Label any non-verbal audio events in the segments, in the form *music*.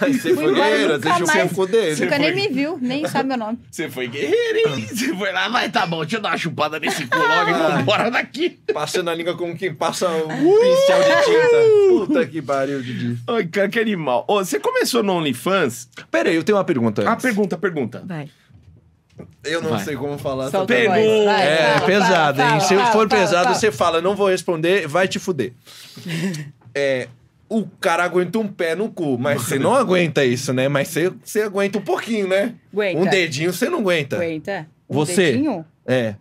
Você foi guerreira, você mais, mais dele. Né? Nunca foi... nem me viu, nem sabe meu nome. Você foi guerreira, hein? Ah. Você foi lá, vai, tá bom, deixa eu dar uma chupada nesse cu logo e vambora ah. daqui. Passando a língua como quem passa um uh! pincel de tinta. Uh! Puta que pariu, Didi. Ai, cara, que animal. você começou no OnlyFans? Pera aí, eu tenho uma pergunta. Ah, antes. Ah, pergunta, pergunta. Vai. Eu não vai. sei como falar. Solta pergunta. Vai, é, fala, pesado, fala, hein? Fala, Se for pesado, você fala, não vou responder, vai te fuder. *laughs* é o cara aguenta um pé no cu, mas você né? não aguenta isso, né? Mas você, você aguenta um pouquinho, né? Aguenta. Um dedinho você não aguenta. Aguenta. Um você? Dedinho? É.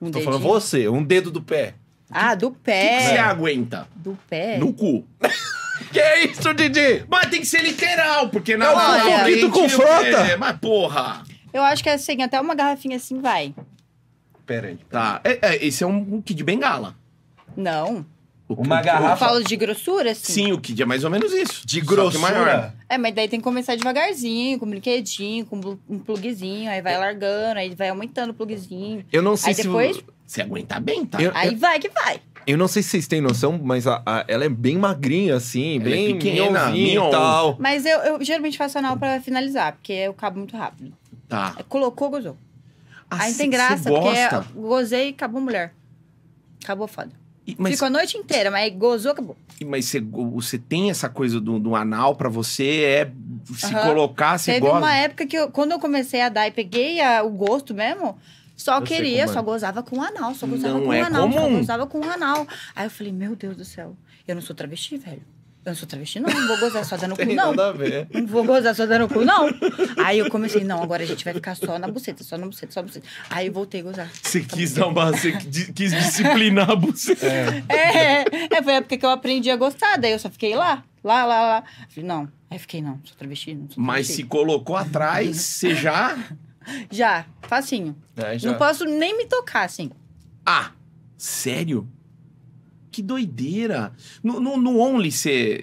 Um Tô dedinho? falando você, um dedo do pé. Ah, do pé. você aguenta? Do pé. No cu. *laughs* que é isso, Didi? Mas tem que ser literal, porque na é hora. Um pouquinho confronta. É, mas porra. Eu acho que é assim, até uma garrafinha assim vai. Pera aí. Tá. É, é, esse é um kit de bengala. Não uma garrafa. Eu falo de grossura, assim? Sim, o que é mais ou menos isso. De grossura. É, mas daí tem que começar devagarzinho, com um brinquedinho, com um pluguezinho, aí vai largando, aí vai aumentando o pluguezinho. Eu não sei aí se depois. Você aguenta bem, tá? Eu, aí eu... vai que vai. Eu não sei se vocês têm noção, mas a, a, ela é bem magrinha, assim, ela é bem é pequena, e tal. Mas eu, eu geralmente faço anal pra finalizar, porque eu cabo muito rápido. Tá. É, colocou, gozou. Ah, Aí tem graça, porque gozei e acabou mulher. Acabou foda. Mas, Ficou a noite inteira, mas gozou, acabou. Mas você, você tem essa coisa do, do anal para você, é se uhum. colocar, se Teve goza. uma época que, eu, quando eu comecei a dar e peguei a, o gosto mesmo, só eu queria, é. só gozava com anal, só gozava não com é anal, comum. só gozava com anal. Aí eu falei, meu Deus do céu, eu não sou travesti, velho eu não sou travesti, não, não vou gozar só dando *laughs* cu, não. Nada a ver. Não vou gozar só dando cu, não. Aí eu comecei, não, agora a gente vai ficar só na buceta, só na buceta, só na buceta. Aí eu voltei a gozar. Você tá quis dar uma. Você quis disciplinar a buceta. É. é. é, foi a época que eu aprendi a gostar, daí eu só fiquei lá, lá, lá, lá. Falei, não. Aí fiquei, não, sou travesti, não sou travesti. Mas se colocou atrás, uhum. você já. Já, facinho. É, já. Não posso nem me tocar, assim. Ah! Sério? que doideira. No, no, no Only, você.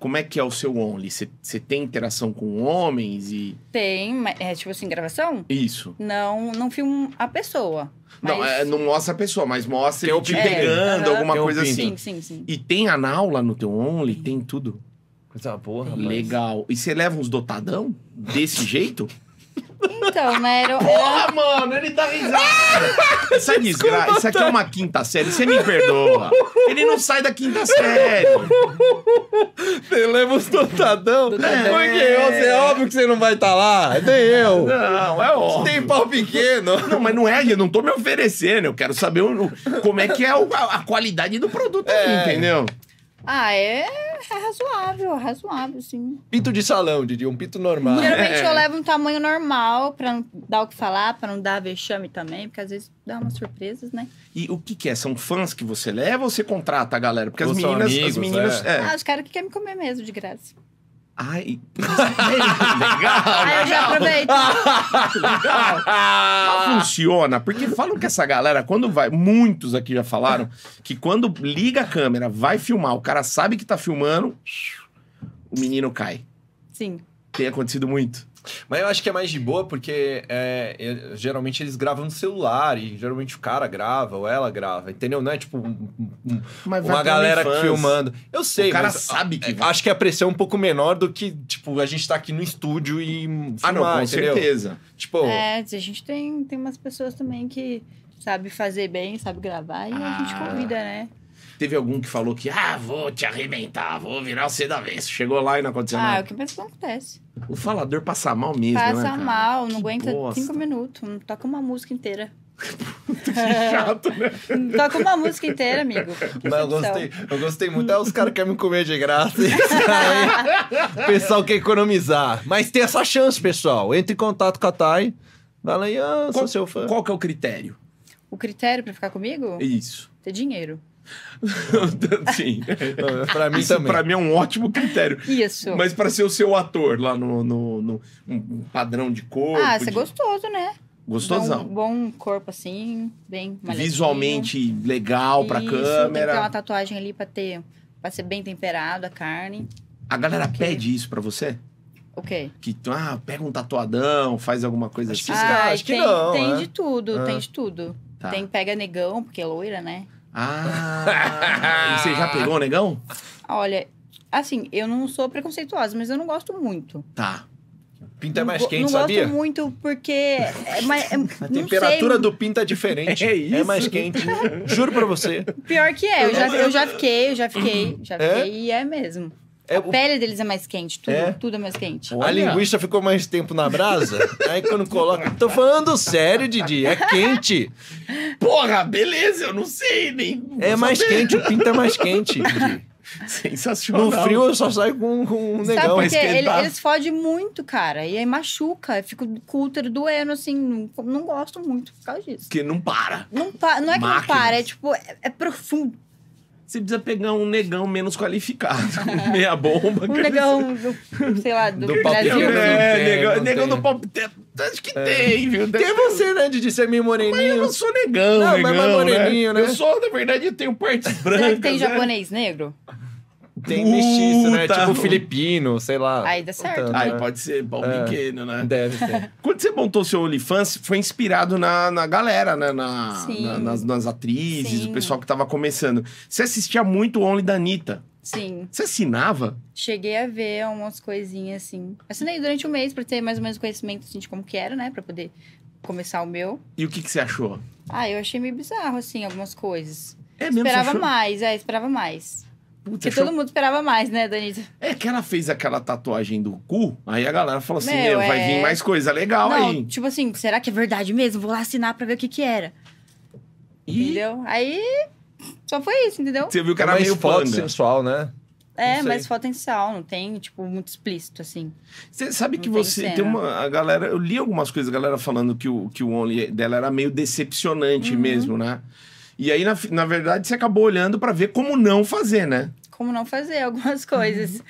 Como é que é o seu Only? Você tem interação com homens e. Tem, mas é tipo assim, gravação? Isso. Não, não filmo a pessoa. Mas... Não, é, não mostra a pessoa, mas mostra ele te pegando, é, uh -huh. alguma coisa assim. Sim, sim, sim. E tem anal lá no teu Only? Tem tudo? Coisa boa, rapaz. Legal. E você leva uns dotadão? Desse *laughs* jeito? Então, né? Era, era... mano, ele dá tá *laughs* Isso Essa é desgraça, isso aqui é tá. uma quinta série, você me perdoa. Ele não sai da quinta série. Você leva os dotadão? É. você, é óbvio que você não vai estar tá lá, nem eu. Não, é óbvio. Você tem pau pequeno. Não, mas não é, eu não tô me oferecendo, eu quero saber o, como é que é a, a qualidade do produto é. aí, entendeu? Ah, é é razoável, é razoável, sim. Pinto de salão, Didi, um pinto normal. Geralmente é. eu levo um tamanho normal pra não dar o que falar, pra não dar vexame também, porque às vezes dá umas surpresas, né? E o que, que é? São fãs que você leva ou você contrata a galera? Porque ou as meninas. Amigos, as meninas é. É. Ah, os caras que querem me comer mesmo, de graça. Ai, *laughs* legal! Aí eu já aproveito. legal. funciona, porque falam que essa galera, quando vai, muitos aqui já falaram, que quando liga a câmera, vai filmar, o cara sabe que tá filmando, o menino cai. Sim. Tem acontecido muito? Mas eu acho que é mais de boa porque é, é, geralmente eles gravam no celular e geralmente o cara grava ou ela grava, entendeu? Não é tipo um, um, uma galera fãs. filmando. Eu sei, o cara mas, sabe que. É, vai. Acho que a pressão é um pouco menor do que, tipo, a gente tá aqui no estúdio e. Filmar, ah, não, com entendeu? certeza. Tipo. É, a gente tem, tem umas pessoas também que sabe fazer bem, sabe gravar e ah. a gente ah. convida, né? Teve algum que falou que, ah, vou te arrebentar, vou virar você da vez. Chegou lá e não aconteceu ah, nada. Ah, o que mais acontece. O falador passa mal mesmo, né, Passa né, mal, não que aguenta bosta. cinco minutos, não toca uma música inteira. *laughs* que chato, né? Toca uma música inteira, amigo. Mas eu gostei, eu gostei muito. é os caras querem me comer de graça. o pessoal quer economizar. Mas tem essa chance, pessoal. Entre em contato com a Thay. Fala aí, ah, sou seu fã. Qual que é o critério? O critério para ficar comigo? Isso. Ter dinheiro. *laughs* Sim. para mim Isso também. Para mim é um ótimo critério. Isso. Mas para ser o seu ator lá no, no, no um padrão de corpo. Ah, de... é gostoso, né? Gostosão. Bom, bom corpo assim, bem maletinho. Visualmente legal para câmera. Tem que ter uma tatuagem ali para ter para ser bem temperado a carne. A galera okay. pede isso para você? O okay. quê? Que ah, pega um tatuadão, faz alguma coisa acho assim. Que, ah, acho tem, que não. Tem né? de tudo, ah. tem de tudo. Tá. Tem pega negão, porque é loira, né? Ah! *laughs* você já pegou o negão? Olha, assim, eu não sou preconceituosa, mas eu não gosto muito. Tá. Pinta é mais quente, é, *laughs* não sabia? Não gosto muito porque... a temperatura sei. do pinta é diferente. *laughs* É isso. É mais quente. Juro pra você. Pior que é. Eu já, eu já fiquei, eu já fiquei. Já é? fiquei é? e é mesmo. É, a o... pele deles é mais quente, tudo é, tudo é mais quente. Olha. A linguiça ficou mais tempo na brasa, *laughs* aí quando coloca. Tô falando sério, Didi, é quente. Porra, beleza, eu não sei nem. É mais saber. quente, o pinto é mais quente, *laughs* Didi. Sensacional. No frio eu só saio com, com um negão. Sabe porque ele, eles fodem muito, cara. E aí machuca. Fica o útero doendo, assim. Não, não gosto muito por causa disso. Porque não para. Não, pa não é Máquinas. que não para. É tipo, é, é profundo. Você precisa pegar um negão menos qualificado, *laughs* meia bomba. Um negão do, sei lá, do, do Brasil. Brasil. É, né? negão, negão do pop. Acho que é. tem, viu? Deve tem ter... você, né, de ser é meio moreninho. Mas eu não sou negão, Não, é negão, mas né? mais moreninho, né? né? Eu sou, na verdade, eu tenho partes brancas. Será que tem né? japonês negro? Tem mestiço, né? Tipo Tipo filipino, sei lá. Aí dá certo. Aí né? pode ser bom é, pequeno, né? Deve ser. *laughs* Quando você montou seu OnlyFans, foi inspirado na, na galera, né? Na, na nas, nas, atrizes, Sim. o pessoal que tava começando. Você assistia muito o Only da Anitta. Sim. Você assinava? Cheguei a ver umas coisinhas assim. Assinei durante um mês pra ter mais ou menos conhecimento assim, de como que era, né? Pra poder começar o meu. E o que, que você achou? Ah, eu achei meio bizarro, assim, algumas coisas. É mesmo? Esperava mais, é, esperava mais. Porque achou... todo mundo esperava mais, né, Danita? É que ela fez aquela tatuagem do cu, aí a galera falou assim: Meu, Meu vai é... vir mais coisa legal Não, aí. Tipo assim, será que é verdade mesmo? Vou lá assinar pra ver o que que era. E... Entendeu? Aí só foi isso, entendeu? Você viu que é era é meio foto panda. sensual, né? É, mas foto sensual, não tem, tipo, muito explícito, assim. Você sabe não que tem você cena. tem uma. A galera. Eu li algumas coisas, a galera falando que o, que o Only dela era meio decepcionante uhum. mesmo, né? E aí, na, na verdade, você acabou olhando para ver como não fazer, né? Como não fazer algumas coisas.